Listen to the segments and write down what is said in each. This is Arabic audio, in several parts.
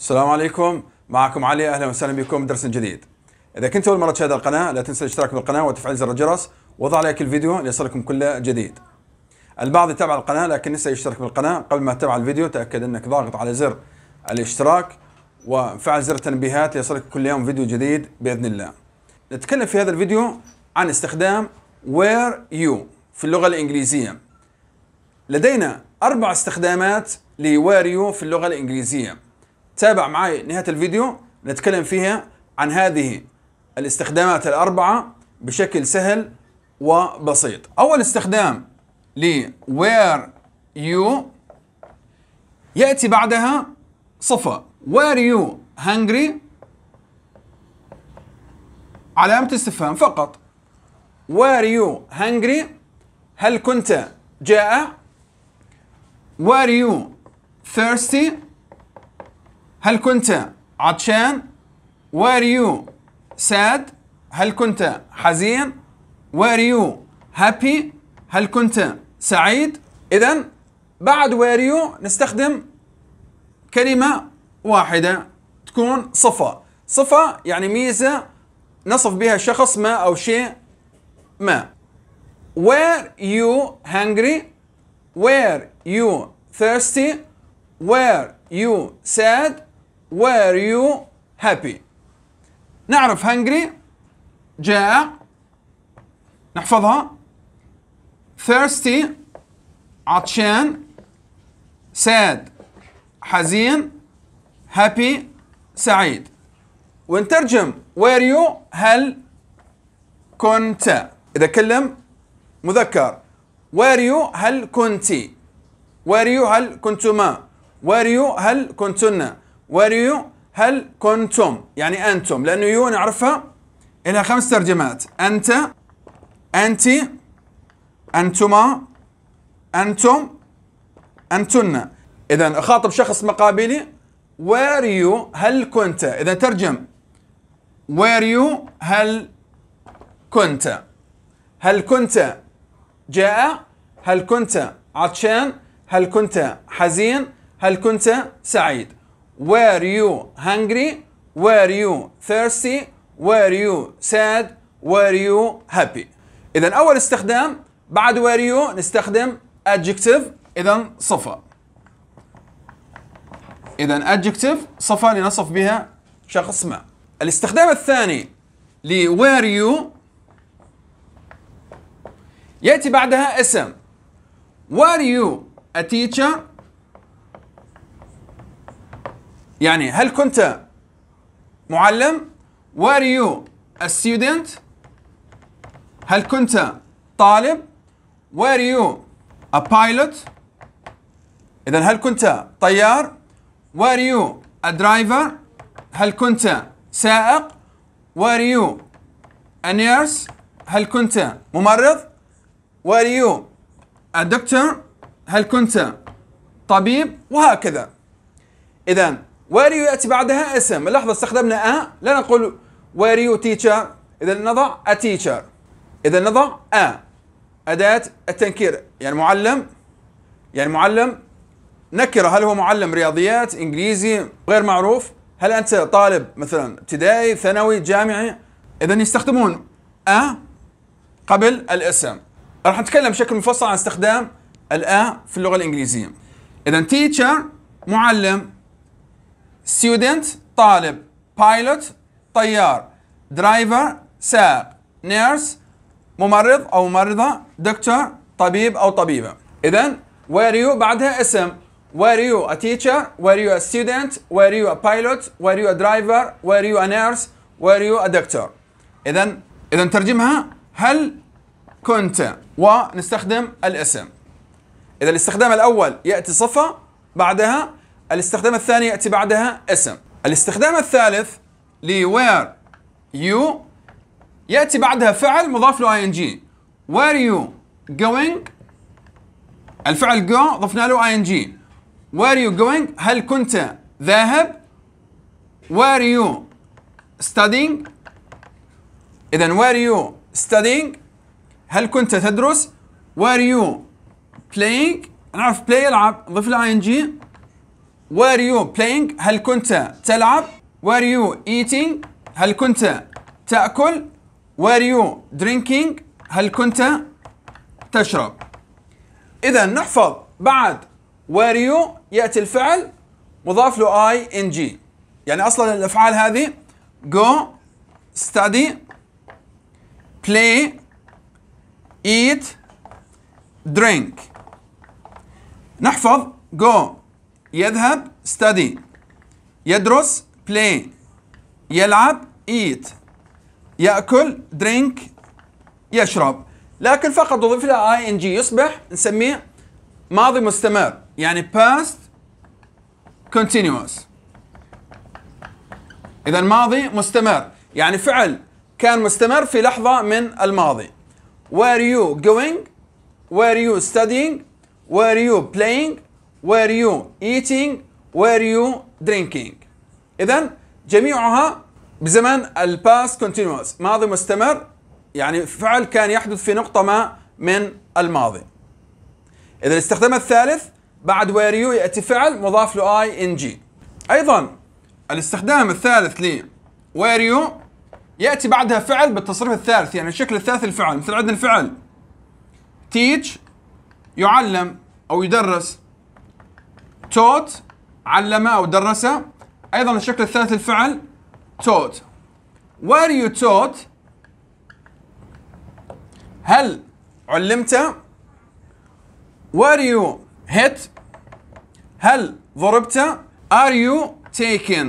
السلام عليكم معكم علي اهلا وسهلا بكم درس جديد اذا كنت اول مره تشاهد القناه لا تنسى الاشتراك بالقناه وتفعيل زر الجرس وضع لايك الفيديو ليصلكم كل جديد البعض يتابع القناه لكن نسى يشترك بالقناه قبل ما تتابع الفيديو تاكد انك ضاغط على زر الاشتراك وفعل زر التنبيهات ليصلك كل يوم فيديو جديد باذن الله نتكلم في هذا الفيديو عن استخدام وير يو في اللغه الانجليزيه لدينا اربع استخدامات لوير يو في اللغه الانجليزيه تابع معي نهاية الفيديو نتكلم فيها عن هذه الاستخدامات الأربعة بشكل سهل وبسيط أول استخدام ل where you يأتي بعدها صفة were you hungry علامة استفهام فقط were you hungry هل كنت جائع were you thirsty هل كنت عطشان were you sad هل كنت حزين were you happy هل كنت سعيد إذا بعد were you نستخدم كلمة واحدة تكون صفة صفة يعني ميزة نصف بها شخص ما أو شيء ما were you hungry were you thirsty were you sad were you happy نعرف hungry جاع نحفظها thirsty عطشان sad حزين happy سعيد ونترجم were you هل كنت إذا كلم مذكر were you هل كنت were you هل كنتما were you هل كنتن وير يو هل كنتم يعني أنتم لأنه يو نعرفها لها خمس ترجمات أنت أنت أنتما أنتم أنتن إذا أخاطب شخص مقابلي وير يو هل كنت إذا ترجم وير يو هل كنت هل كنت جاء هل كنت عطشان هل كنت حزين هل كنت سعيد were you hungry were you thirsty were you sad were you happy اذا اول استخدام بعد were you نستخدم adjective اذا صفه اذا adjective صفه لنصف بها شخص ما الاستخدام الثاني ل were you ياتي بعدها اسم were you a teacher يعني هل كنت معلم were you a student هل كنت طالب were you a pilot إذا هل كنت طيار were you a driver هل كنت سائق were you a nurse هل كنت ممرض were you a doctor هل كنت طبيب وهكذا إذا واريو ياتي بعدها اسم اللحظه استخدمنا ا لا نقول واريو تيتشر اذا نضع ا تيتشر اذا نضع ا اداه التنكير يعني معلم يعني معلم نكره هل هو معلم رياضيات انجليزي غير معروف هل انت طالب مثلا ابتدائي ثانوي جامعي اذا يستخدمون ا قبل الاسم راح نتكلم بشكل مفصل عن استخدام الآ في اللغة الإنجليزية إذا تيتشر معلم student طالب pilot طيار driver سائق nurse ممرض أو ممرضة doctor طبيب أو طبيبة إذا where you بعدها اسم were you a teacher were you a student were you a pilot were you a driver were you a nurse were you a doctor إذا إذا ترجمها هل كنت ونستخدم الاسم إذا الاستخدام الأول يأتي صفة بعدها الاستخدام الثاني يأتي بعدها اسم الاستخدام الثالث لي where you يأتي بعدها فعل مضاف له ing where you going الفعل go ضفنا له ing where you going هل كنت ذاهب where you studying إذا where you studying هل كنت تدرس where you playing نعرف play يلعب ضف له ing were you playing هل كنت تلعب were you eating هل كنت تأكل were you drinking هل كنت تشرب إذا نحفظ بعد were you يأتي الفعل مضاف له ing يعني أصلا الأفعال هذه go study play eat drink نحفظ go يذهب study يدرس play يلعب eat يأكل drink يشرب لكن فقط أضيف له ing يصبح نسميه ماضي مستمر يعني past continuous إذا ماضي مستمر يعني فعل كان مستمر في لحظة من الماضي Where you going? Where you studying? Where you playing? were you eating were you drinking اذا جميعها بزمن الباست كونتينوس ماضي مستمر يعني فعل كان يحدث في نقطة ما من الماضي إذا الاستخدام الثالث بعد were you يأتي فعل مضاف له ing أيضا الاستخدام الثالث ل were you يأتي بعدها فعل بالتصريف الثالث يعني الشكل الثالث للفعل مثل عندنا الفعل teach يعلم أو يدرس توت علم أو درس أيضا الشكل الثالث الفعل توت were you taught هل علمت وير you hit هل ضربت are you taken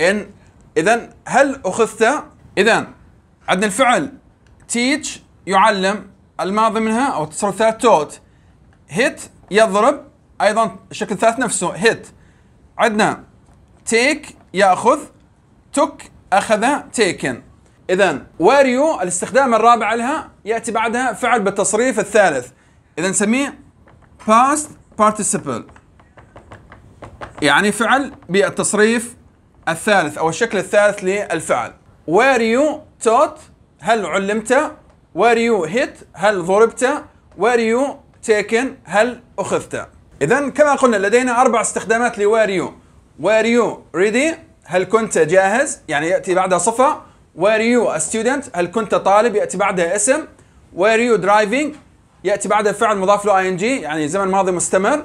إن إذا هل أخذت إذا عندنا الفعل teach يعلم الماضي منها أو التصرف الثالث توت هيت يضرب ايضا الشكل الثالث نفسه هيت عندنا تيك ياخذ توك اخذ تيكن اذا واريو الاستخدام الرابع لها ياتي بعدها فعل بالتصريف الثالث اذا نسميه past participle يعني فعل بالتصريف الثالث او الشكل الثالث للفعل were you taught هل علمت وير يو هيت هل ضربت وير يو تيكن هل اخذت إذا كما قلنا لدينا أربع استخدامات لواريو واريو ريدي هل كنت جاهز يعني يأتي بعدها صفة واريو student هل كنت طالب يأتي بعدها اسم واريو درايفنج يأتي بعدها فعل مضاف له ing ان جي يعني زمن ماضي مستمر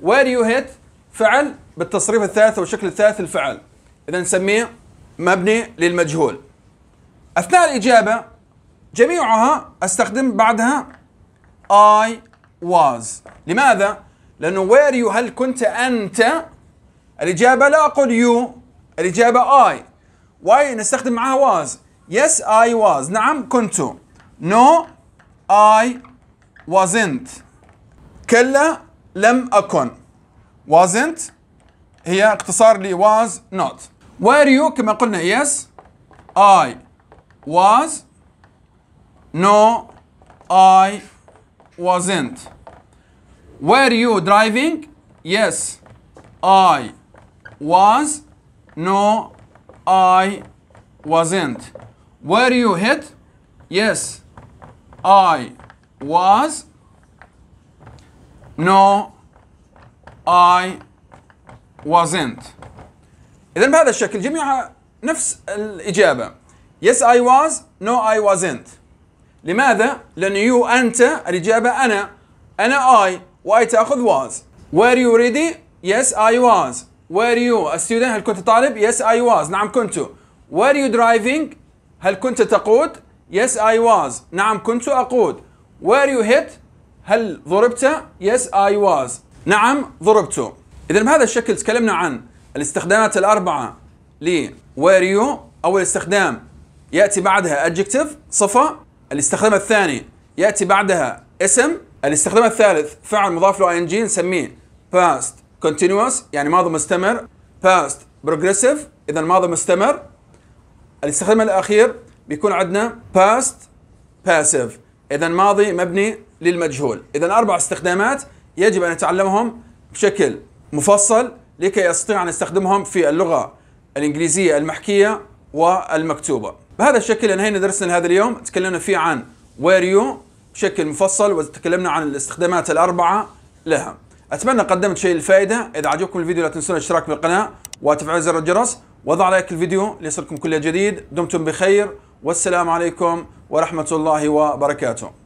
واريو هيت فعل بالتصريف الثالث والشكل الثالث الفعل إذا نسميه مبني للمجهول أثناء الإجابة جميعها أستخدم بعدها I was لماذا؟ لأنه وير يو هل كنت أنت الإجابة لا أقول يو الإجابة I واي نستخدم معها was يس اي واز نعم كنت no اي wasn't كلا لم أكن wasn't هي اختصار ل was not were you كما قلنا yes I was no I wasn't Were you driving? Yes, I was. No, I wasn't. Were you hit? Yes, I was. No, I wasn't. إذا بهذا الشكل جميعها نفس الإجابة. Yes, I was. No, I wasn't. لماذا؟ لأن you أنت الإجابة أنا. أنا I. واي تاخذ واز وير يو ريدي يس اي واز وير يو ستودنت هل كنت طالب يس اي واز نعم كنت وير يو درايفنج هل كنت تقود يس اي واز نعم كنت اقود وير يو هيت هل ضربت يس اي واز نعم ضربت اذا بهذا الشكل تكلمنا عن الاستخدامات الاربعه ل وير يو اول استخدام ياتي بعدها adjective صفه الاستخدام الثاني ياتي بعدها اسم الاستخدام الثالث فعل مضاف له ing نسميه past continuous يعني ماضي مستمر past progressive اذا ماضي مستمر الاستخدام الاخير بيكون عندنا past passive اذا ماضي مبني للمجهول اذا اربع استخدامات يجب ان نتعلمهم بشكل مفصل لكي يستطيع ان نستخدمهم في اللغه الانجليزيه المحكيه والمكتوبه بهذا الشكل انهينا درسنا لهذا اليوم تكلمنا فيه عن where you بشكل مفصل وتكلمنا عن الاستخدامات الأربعة لها أتمنى قدمت شيء الفائدة إذا عجبكم الفيديو لا تنسون الاشتراك بالقناة وتفعيل زر الجرس وضع لايك الفيديو ليصلكم كل جديد دمتم بخير والسلام عليكم ورحمة الله وبركاته